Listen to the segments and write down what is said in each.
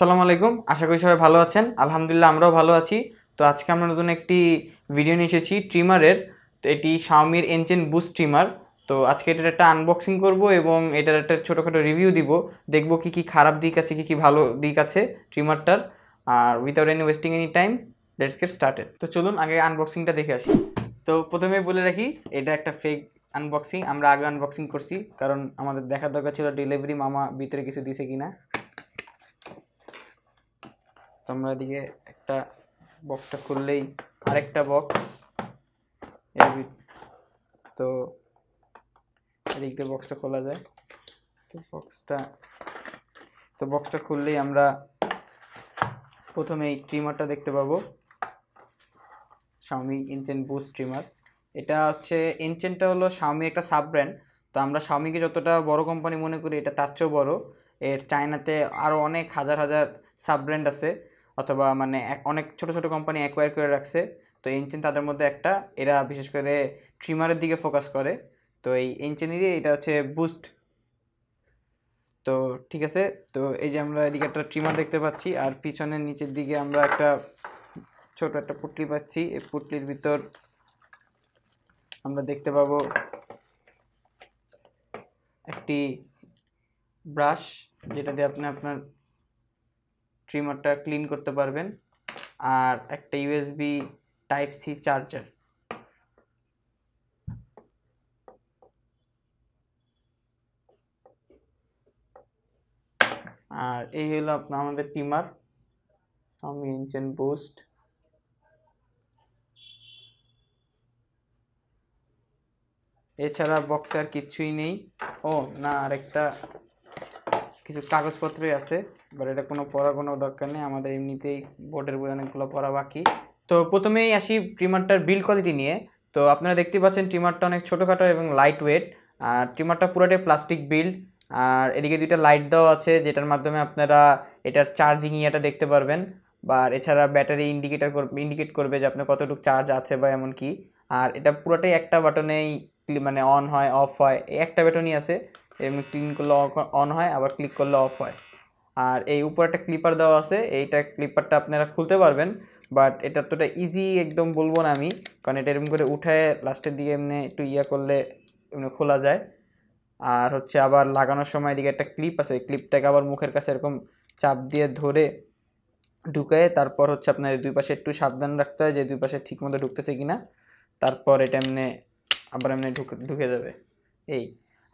আসসালামু আলাইকুম আশা করি সবাই ভালো আছেন আলহামদুলিল্লাহ আমরাও ভালো আছি তো আজকে আমরা নতুন একটি ভিডিও নিয়ে এসেছি ট্রিমারের তো এটি শাওমির এনচেন বুস্ট ট্রিমার তো আজকে এটার একটা আনবক্সিং করব এবং এটার একটা ছোটোখাটো রিভিউ দিব দেখব কি কি খারাপ দিক আছে কি কি ভালো দিক আছে ট্রিমারটার আর without any wasting any time let's get started তো চলুন আগে আনবক্সিংটা দেখে আসি তো প্রথমে বলে রাখি এটা একটা ফেক আনবক্সিং আমরা আগে আনবক্সিং করছি কারণ আমাদের দেখার দরকার ছিল ডেলিভারি মামা ভিতরে কিছু দিছে কি না তোমরা দিকে একটা বক্সটা খুললেই আরেকটা বক্স এর তো এদিক দিয়ে বক্সটা খোলা যায় তো বক্সটা তো বক্সটা খুললেই আমরা প্রথমে এই ট্রিমারটা দেখতে পাবো স্বামী ইনচেন বুস ট্রিমার এটা হচ্ছে ইনচেনটা হলো স্বামী একটা সাব ব্র্যান্ড তো আমরা স্বামীকে যতটা বড় কোম্পানি মনে করি এটা তার চেয়েও বড় এর চায়নাতে আরও অনেক হাজার হাজার সাব ব্র্যান্ড আছে অথবা মানে অনেক ছোট ছোট কোম্পানি অ্যাকোয়ার করে রাখছে তো এনচেন তাদের মধ্যে একটা এরা বিশেষ করে ট্রিমারের দিকে ফোকাস করে তো এই এনচেনেরই এটা হচ্ছে বুস্ট তো ঠিক আছে তো এই যে আমরা এদিকে একটা ট্রিমার দেখতে পাচ্ছি আর পিছনের নিচের দিকে আমরা একটা ছোট একটা পুটলি পাচ্ছি এই পুটলির ভিতর আমরা দেখতে পাবো একটি ব্রাশ যেটা দিয়ে আপনি আপনার ট্রিমারটা ক্লিন করতে পারবেন আর একটা ইউএসবি টাইপ সি চার্জার আর এই হলো আপনার আমাদের টিমার আমি ইঞ্জিন বুস্ট এছাড়া বক্সে আর কিছুই নেই ও না আর একটা কিছু কাগজপত্রই আছে বাট এটা কোনো পড়ার কোনো দরকার নেই আমাদের এমনিতেই বোর্ডের বই অনেকগুলো পড়া বাকি তো প্রথমেই আসি ট্রিমারটার বিল কোয়ালিটি নিয়ে তো আপনারা দেখতে পাচ্ছেন ট্রিমারটা অনেক ছোটোখাটো এবং লাইট ওয়েট আর ট্রিমারটা পুরোটাই প্লাস্টিক বিল আর এদিকে দুইটা লাইট দেওয়া আছে যেটার মাধ্যমে আপনারা এটার চার্জিং ইয়েটা দেখতে পারবেন বা এছাড়া ব্যাটারি ইন্ডিকেটার ইন্ডিকেট করবে যে আপনার কতটুকু চার্জ আছে বা এমন কি আর এটা পুরোটাই একটা বাটনেই মানে অন হয় অফ হয় একটা ব্যাটনই আছে এমনি ক্লিন করলে অন হয় আবার ক্লিক করলে অফ হয় আর এই উপরে একটা ক্লিপার দেওয়া আছে এইটা ক্লিপারটা আপনারা খুলতে পারবেন বাট এটা তোটা ইজি একদম বলবো না আমি কারণ এটা এরকম করে উঠায় লাস্টের দিকে এমনি একটু ইয়া করলে এমনি খোলা যায় আর হচ্ছে আবার লাগানোর সময় এদিকে একটা ক্লিপ আছে ওই ক্লিপটাকে আবার মুখের কাছে এরকম চাপ দিয়ে ধরে ঢুকে তারপর হচ্ছে আপনার দুই পাশে একটু সাবধান রাখতে হয় যে দুই পাশে ঠিকমতো ঢুকতেছে কি না তারপর এটা এমনি আবার এমনি ঢুকে ঢুকে যাবে এই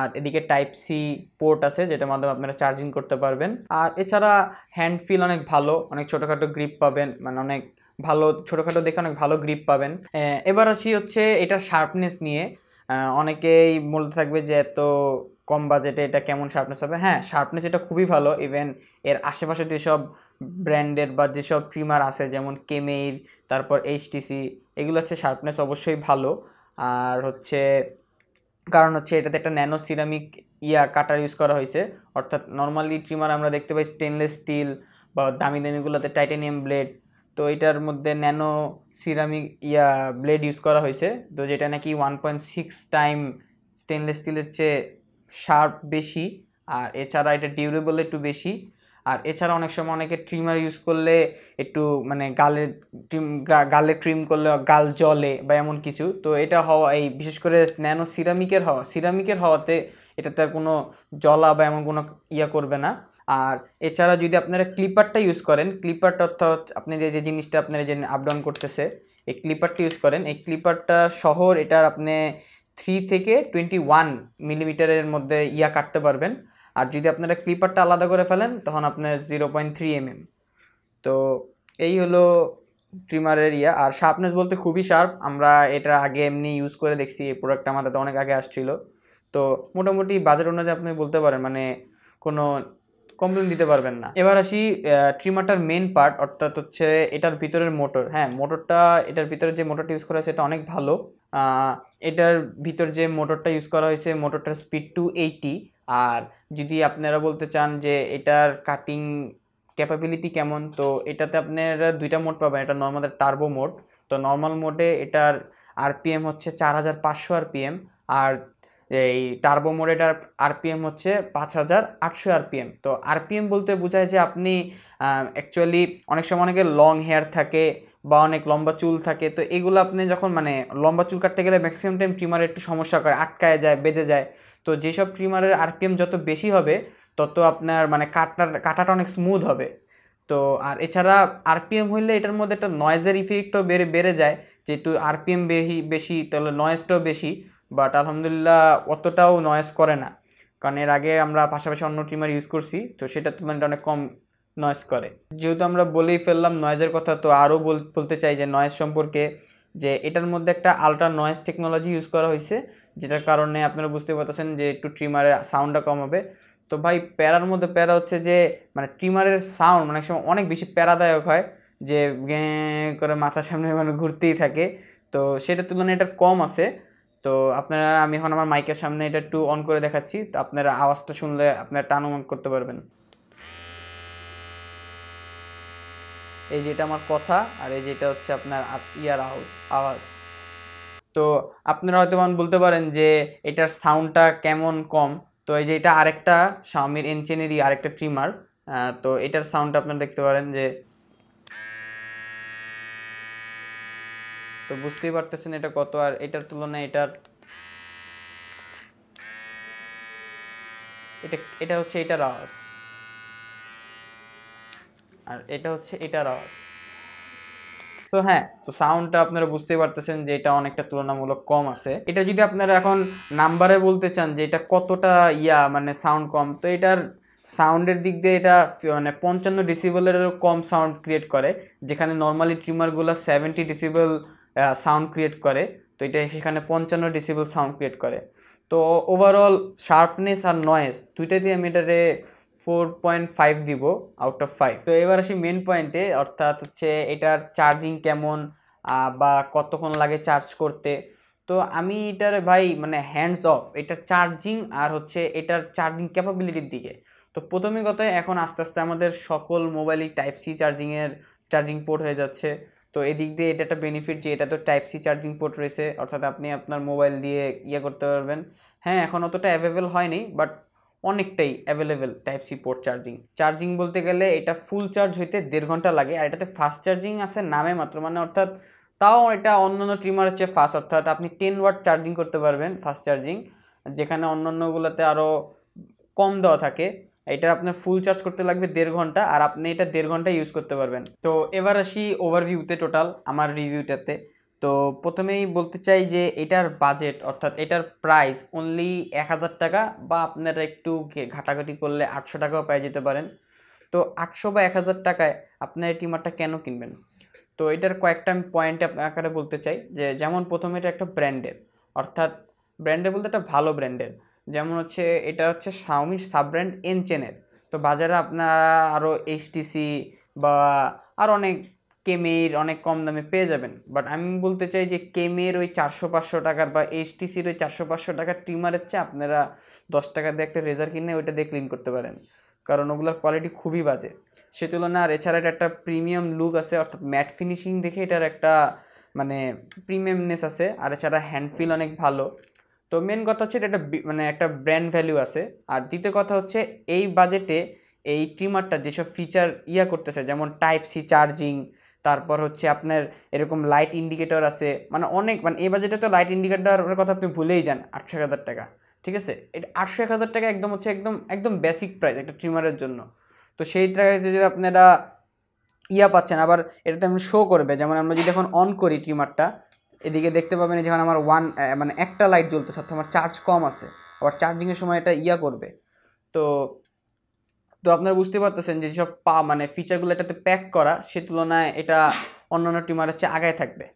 আর এদিকে টাইপ সি পোর্ট আছে যেটার মাধ্যমে আপনারা চার্জিং করতে পারবেন আর এছাড়া হ্যান্ড ফিল অনেক ভালো অনেক ছোটোখাটো গ্রিপ পাবেন মানে অনেক ভালো ছোটোখাটো দেখে অনেক ভালো গ্রিপ পাবেন এবার আসি হচ্ছে এটা শার্পনেস নিয়ে অনেকেই বলতে থাকবে যে এত কম বাজেটে এটা কেমন শার্পনেস হবে হ্যাঁ শার্পনেস এটা খুবই ভালো ইভেন এর আশেপাশে যেসব ব্র্যান্ডের বা যেসব ট্রিমার আছে যেমন কেমেইর তারপর এইচটিসি এগুলো হচ্ছে শার্পনেস অবশ্যই ভালো আর হচ্ছে কারণ হচ্ছে এটাতে একটা ন্যানো সিরামিক ইয়া কাটার ইউজ করা হয়েছে অর্থাৎ নর্মালি ট্রিমার আমরা দেখতে পাই স্টেনলেস স্টিল বা দামি দামিগুলোতে টাইটেনিয়াম ব্লেড তো এটার মধ্যে ন্যানো সিরামিক ইয়া ব্লেড ইউজ করা হয়েছে তো যেটা নাকি one point six time stainless স্টিলের চেয়ে শার্প বেশি আর এছাড়া এটা ডিউরেবল একটু বেশি আর এছাড়া অনেক সময় অনেকে ট্রিমার ইউজ করলে একটু মানে গালে ট্রিম গালে ট্রিম করলে গাল জলে বা এমন কিছু তো এটা হওয়া এই বিশেষ করে ন্যানো সিরামিকের হওয়া সিরামিকের হওয়াতে এটাতে কোনো জলা বা এমন কোনো ইয়া করবে না আর এছাড়া যদি আপনারা ক্লিপারটা ইউজ করেন ক্লিপারটা অর্থাৎ আপনি যে যে জিনিসটা আপনারা যে আপডাউন করতেছে এই ক্লিপারটা ইউজ করেন এই ক্লিপারটা শহর এটার আপনি থ্রি থেকে টোয়েন্টি ওয়ান মিলিমিটারের মধ্যে ইয়া কাটতে পারবেন আর যদি আপনারা ক্লিপারটা আলাদা করে ফেলেন তখন আপনার জিরো পয়েন্ট থ্রি এমএম তো এই হলো ট্রিমারের ইয়া আর শার্পনেস বলতে খুবই শার্প আমরা এটা আগে এমনি ইউজ করে দেখছি এই প্রোডাক্টটা আমাদের তো অনেক আগে আসছিল তো মোটামুটি বাজেট অনুযায়ী আপনি বলতে পারেন মানে কোনো কমপ্লেন দিতে পারবেন না এবার আসি ট্রিমারটার মেন পার্ট অর্থাৎ হচ্ছে এটার ভিতরের মোটর হ্যাঁ মোটরটা এটার ভিতরে যে মোটরটা ইউজ করা হয়েছে এটা অনেক ভালো এটার ভিতর যে মোটরটা ইউজ করা হয়েছে মোটরটার স্পিড টু এইটি আর যদি আপনারা বলতে চান যে এটার কাটিং ক্যাপাবিলিটি কেমন তো এটাতে আপনারা দুইটা মোড পাবেন এটা নর্মাল টার্বো মোড তো নর্মাল মোডে এটার আরপিএম হচ্ছে চার হাজার পাঁচশো আরপিএম আর এই টার্বো মোড এটার আরপিএম হচ্ছে পাঁচ হাজার আটশো আরপিএম তো আরপিএম বলতে বোঝায় যে আপনি অ্যাকচুয়ালি অনেক সময় অনেকে লং হেয়ার থাকে বা অনেক লম্বা চুল থাকে তো এগুলো আপনি যখন মানে লম্বা চুল কাটতে গেলে ম্যাক্সিমাম টাইম ট্রিমার একটু সমস্যা করে আটকায় যায় বেঁধে যায় তো যেসব ট্রিমারের আরপিএম যত বেশি হবে তত আপনার মানে কাটার কাটাটা অনেক স্মুথ হবে তো আর এছাড়া আরপিএম হইলে এটার মধ্যে একটা নয়েজের ইফেক্টও বেড়ে বেড়ে যায় যেহেতু আরপিএম বেশি বেশি তাহলে নয়েজটাও বেশি বাট আলহামদুলিল্লাহ অতটাও নয়েজ করে না কারণ এর আগে আমরা পাশাপাশি অন্য ট্রিমার ইউজ করছি তো সেটা তো মানে অনেক কম নয়েজ করে যেহেতু আমরা বলেই ফেললাম নয়েজের কথা তো আরও বলতে চাই যে নয়েজ সম্পর্কে যে এটার মধ্যে একটা আলট্রা নয়েস টেকনোলজি ইউজ করা হয়েছে যেটার কারণে আপনারা বুঝতে পারতেছেন যে একটু ট্রিমারের সাউন্ডটা কম হবে তো ভাই প্যারার মধ্যে প্যারা হচ্ছে যে মানে ট্রিমারের সাউন্ড মানে সময় অনেক বেশি প্যারাদায়ক হয় যে করে মাথার সামনে মানে ঘুরতেই থাকে তো সেটা তুলনায় এটা কম আছে তো আপনারা আমি এখন আমার মাইকের সামনে এটা একটু অন করে দেখাচ্ছি তো আপনারা আওয়াজটা শুনলে আপনারা টান অন করতে পারবেন এই যেটা আমার কথা আর এই যেটা হচ্ছে আপনার ইয়ার আওয়াজ তো আপনারা হয়তো বলতে পারেন যে এটার সাউন্ডটা কেমন কম তো এই যে এটা আরেকটা স্বামীর এনচেনেরই আরেকটা ট্রিমার তো এটার সাউন্ডটা আপনারা দেখতে পারেন যে তো বুঝতেই পারতেছেন এটা কত আর এটার তুলনায় এটার এটা এটা হচ্ছে এটার আওয়াজ আর এটা হচ্ছে এটার আওয়াজ সো হ্যাঁ তো সাউন্ডটা আপনারা বুঝতে পারতেছেন যে এটা অনেকটা তুলনামূলক কম আছে এটা যদি আপনারা এখন নাম্বারে বলতে চান যে এটা কতটা ইয়া মানে সাউন্ড কম তো এটার সাউন্ডের দিক দিয়ে এটা মানে পঞ্চান্ন ডিসিবলেরও কম সাউন্ড ক্রিয়েট করে যেখানে নর্মালি ট্রিমারগুলো সেভেন্টি ডিসিবল সাউন্ড ক্রিয়েট করে তো এটা সেখানে পঞ্চান্ন ডিসিবল সাউন্ড ক্রিয়েট করে তো ওভারঅল শার্পনেস আর নয়েস দিয়ে আমি এটারে ফোর পয়েন্ট ফাইভ দিব আউট অফ ফাইভ তো এবার আসি মেন পয়েন্টে অর্থাৎ হচ্ছে এটার চার্জিং কেমন বা কতক্ষণ লাগে চার্জ করতে তো আমি এটার ভাই মানে হ্যান্ডস অফ এটার চার্জিং আর হচ্ছে এটার চার্জিং ক্যাপাবিলিটির দিকে তো প্রথমে কথা এখন আস্তে আস্তে আমাদের সকল মোবাইলই টাইপ সি চার্জিংয়ের চার্জিং পোর্ট হয়ে যাচ্ছে তো এদিক দিয়ে এটা একটা বেনিফিট যে এটা তো টাইপ সি চার্জিং পোর্ট রয়েছে অর্থাৎ আপনি আপনার মোবাইল দিয়ে ইয়ে করতে পারবেন হ্যাঁ এখন অতটা অ্যাভেলেবেল হয়নি বাট অনেকটাই available type C port charging charging বলতে গেলে এটা ফুল চার্জ হইতে দেড় ঘন্টা লাগে আর এটাতে ফাস্ট চার্জিং আছে নামে মাত্র মানে অর্থাৎ তাও এটা অন্যান্য ট্রিমার হচ্ছে ফাস্ট অর্থাৎ আপনি টেন ওয়াট চার্জিং করতে পারবেন ফাস্ট চার্জিং যেখানে অন্যান্যগুলোতে আরও কম দেওয়া থাকে এটা আপনার ফুল চার্জ করতে লাগবে দেড় ঘন্টা আর আপনি এটা দেড় ঘন্টা ইউজ করতে পারবেন তো এবার আসি ওভারভিউতে টোটাল আমার রিভিউটাতে তো প্রথমেই বলতে চাই যে এটার বাজেট অর্থাৎ এটার প্রাইস অনলি এক হাজার টাকা বা আপনারা একটু ঘাটাঘাটি করলে আটশো টাকাও পেয়ে যেতে পারেন তো আটশো বা এক হাজার টাকায় এই টিমারটা কেন কিনবেন তো এটার কয়েকটা আমি পয়েন্ট আকারে বলতে চাই যে যেমন প্রথমে এটা একটা ব্র্যান্ডের অর্থাৎ ব্র্যান্ডের বলতে একটা ভালো ব্র্যান্ডের যেমন হচ্ছে এটা হচ্ছে সাউমির সাব ব্র্যান্ড এনচেনের তো বাজারে আপনারা আরও এইচটিসি বা আর অনেক কেমের অনেক কম দামে পেয়ে যাবেন বাট আমি বলতে চাই যে কেমের ওই চারশো পাঁচশো টাকার বা এইচটিসির ওই চারশো পাঁচশো টাকার টিউমারের চেয়ে আপনারা দশ টাকা দিয়ে একটা রেজার কিনে ওইটা দিয়ে ক্লিন করতে পারেন কারণ ওগুলোর কোয়ালিটি খুবই বাজে সে তুলনায় আর এছাড়া এটা একটা প্রিমিয়াম লুক আছে অর্থাৎ ম্যাট ফিনিশিং দেখে এটার একটা মানে প্রিমিয়ামনেস আছে আর এছাড়া হ্যান্ড ফিল অনেক ভালো তো মেন কথা হচ্ছে এটা একটা মানে একটা ব্র্যান্ড ভ্যালু আছে আর দ্বিতীয় কথা হচ্ছে এই বাজেটে এই ট্রিমারটা যেসব ফিচার ইয়া করতেছে যেমন টাইপ সি চার্জিং তারপর হচ্ছে আপনার এরকম লাইট ইন্ডিকেটর আছে মানে অনেক মানে এই বাজেটে তো লাইট ইন্ডিকেটরের কথা আপনি ভুলেই যান আটশো এক হাজার টাকা ঠিক আছে এটা আটশো এক হাজার টাকা একদম হচ্ছে একদম একদম বেসিক প্রাইস একটা ট্রিমারের জন্য তো সেই টাকাতে যদি আপনারা ইয়া পাচ্ছেন আবার এটাতে আমি শো করবে যেমন আমরা যদি এখন অন করি ট্রিমারটা এদিকে দেখতে পাবেন যেমন আমার ওয়ান মানে একটা লাইট জ্বলতেছে অর্থাৎ আমার চার্জ কম আছে আবার চার্জিংয়ের সময় এটা ইয়া করবে তো তো আপনারা বুঝতে পারতেছেন যে যেসব পা মানে ফিচারগুলো এটাতে প্যাক করা সে তুলনায় এটা অন্যান্য টিমার হচ্ছে আগায় থাকবে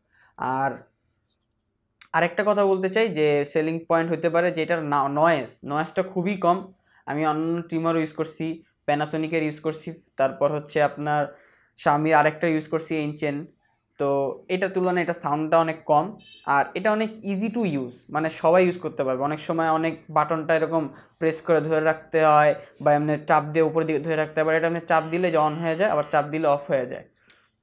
আর আরেকটা কথা বলতে চাই যে সেলিং পয়েন্ট হতে পারে যে এটার নয়েস নয়েসটা খুবই কম আমি অন্যান্য টিমারও ইউজ করছি প্যানাসোনিকের ইউজ করছি তারপর হচ্ছে আপনার স্বামীর আরেকটা ইউজ করছি এনচেন তো এটার তুলনায় এটা সাউন্ডটা অনেক কম আর এটা অনেক ইজি টু ইউজ মানে সবাই ইউজ করতে পারবে অনেক সময় অনেক বাটনটা এরকম প্রেস করে ধরে রাখতে হয় বা এমনি চাপ দিয়ে উপর দিকে ধরে রাখতে হয় এটা এমনি চাপ দিলে যে অন হয়ে যায় আবার চাপ দিলে অফ হয়ে যায়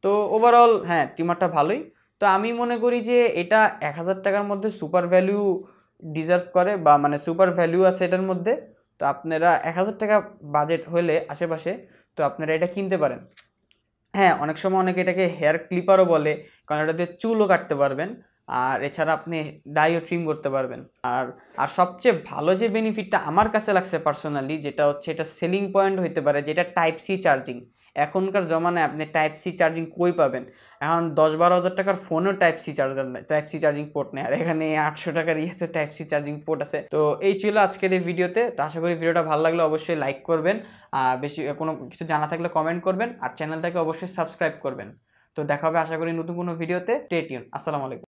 তো ওভারঅল হ্যাঁ টিমারটা ভালোই তো আমি মনে করি যে এটা এক হাজার টাকার মধ্যে সুপার ভ্যালু ডিজার্ভ করে বা মানে সুপার ভ্যালু আছে এটার মধ্যে তো আপনারা এক হাজার টাকা বাজেট হলে আশেপাশে তো আপনারা এটা কিনতে পারেন হ্যাঁ অনেক সময় অনেকে এটাকে হেয়ার ক্লিপারও বলে কারণ এটা দিয়ে চুলও কাটতে পারবেন আর এছাড়া আপনি ডাইও ট্রিম করতে পারবেন আর আর সবচেয়ে ভালো যে বেনিফিটটা আমার কাছে লাগছে পার্সোনালি যেটা হচ্ছে এটা সেলিং পয়েন্ট হইতে পারে যেটা টাইপ সি চার্জিং এখনকার জমানায় আপনি টাইপ সি চার্জিং কই পাবেন এখন দশ বারো হাজার টাকার ফোনেও টাইপ সি চার্জার নেয় টাইপ সি চার্জিং পোর্ট নেয় আর এখানে আটশো টাকার ইয়েতে টাইপ সি চার্জিং পোর্ট আছে তো এই ছিল আজকের এই ভিডিওতে তো আশা করি ভিডিওটা ভালো লাগলে অবশ্যই লাইক করবেন আর বেশি কোনো কিছু জানা থাকলে কমেন্ট করবেন আর চ্যানেলটাকে অবশ্যই সাবস্ক্রাইব করবেন তো দেখা হবে আশা করি নতুন কোনো ভিডিওতে টেটিউন আসসালামু আলাইকুম